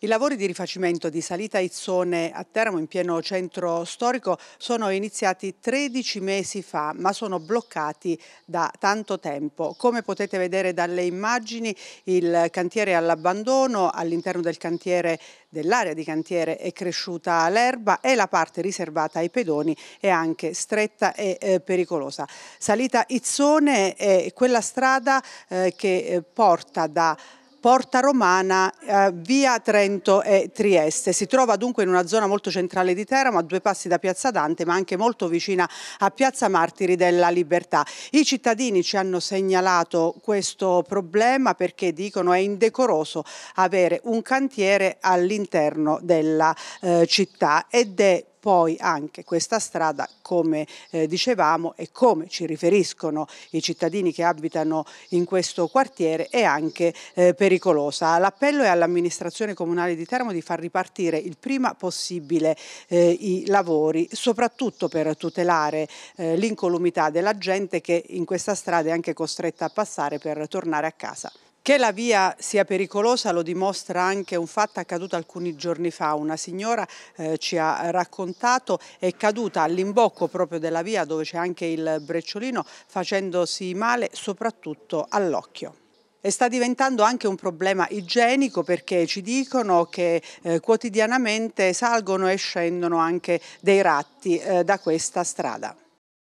I lavori di rifacimento di Salita Izzone a Teramo in pieno centro storico sono iniziati 13 mesi fa ma sono bloccati da tanto tempo. Come potete vedere dalle immagini il cantiere è all'abbandono, all'interno del cantiere dell'area di cantiere è cresciuta l'erba e la parte riservata ai pedoni è anche stretta e eh, pericolosa. Salita Izzone è quella strada eh, che eh, porta da Porta Romana, eh, via Trento e Trieste. Si trova dunque in una zona molto centrale di Teramo, a due passi da Piazza Dante, ma anche molto vicina a Piazza Martiri della Libertà. I cittadini ci hanno segnalato questo problema perché dicono è indecoroso avere un cantiere all'interno della eh, città ed è poi anche questa strada, come eh, dicevamo e come ci riferiscono i cittadini che abitano in questo quartiere, è anche eh, pericolosa. L'appello è all'amministrazione comunale di Teramo di far ripartire il prima possibile eh, i lavori, soprattutto per tutelare eh, l'incolumità della gente che in questa strada è anche costretta a passare per tornare a casa. Che la via sia pericolosa lo dimostra anche un fatto accaduto alcuni giorni fa. Una signora eh, ci ha raccontato è caduta all'imbocco proprio della via dove c'è anche il brecciolino facendosi male soprattutto all'occhio. E sta diventando anche un problema igienico perché ci dicono che eh, quotidianamente salgono e scendono anche dei ratti eh, da questa strada.